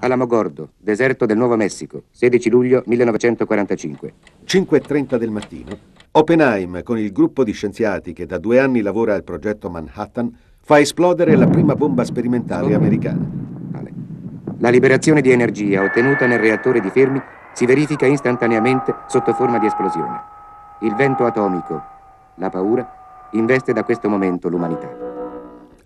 Alamogordo, deserto del Nuovo Messico, 16 luglio 1945. 5.30 del mattino, Oppenheim, con il gruppo di scienziati che da due anni lavora al progetto Manhattan, fa esplodere la prima bomba sperimentale americana. La liberazione di energia ottenuta nel reattore di Fermi si verifica istantaneamente sotto forma di esplosione. Il vento atomico, la paura, investe da questo momento l'umanità.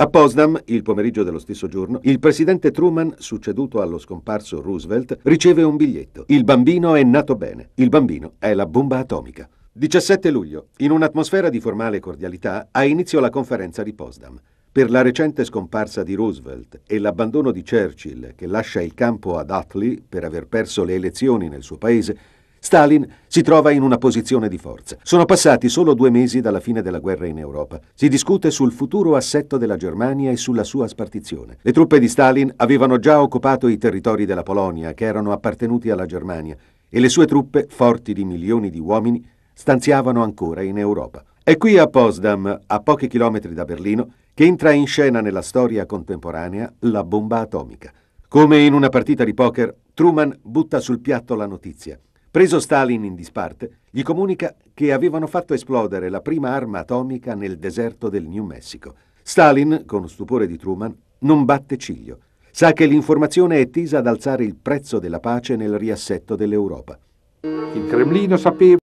A Potsdam, il pomeriggio dello stesso giorno, il presidente Truman, succeduto allo scomparso Roosevelt, riceve un biglietto. Il bambino è nato bene. Il bambino è la bomba atomica. 17 luglio, in un'atmosfera di formale cordialità, ha inizio la conferenza di Potsdam. Per la recente scomparsa di Roosevelt e l'abbandono di Churchill, che lascia il campo ad Attlee per aver perso le elezioni nel suo paese, Stalin si trova in una posizione di forza. Sono passati solo due mesi dalla fine della guerra in Europa. Si discute sul futuro assetto della Germania e sulla sua spartizione. Le truppe di Stalin avevano già occupato i territori della Polonia, che erano appartenuti alla Germania, e le sue truppe, forti di milioni di uomini, stanziavano ancora in Europa. È qui a Potsdam, a pochi chilometri da Berlino, che entra in scena nella storia contemporanea la bomba atomica. Come in una partita di poker, Truman butta sul piatto la notizia. Preso Stalin in disparte, gli comunica che avevano fatto esplodere la prima arma atomica nel deserto del New Mexico. Stalin, con stupore di Truman, non batte ciglio. Sa che l'informazione è tesa ad alzare il prezzo della pace nel riassetto dell'Europa. Il Cremlino sapeva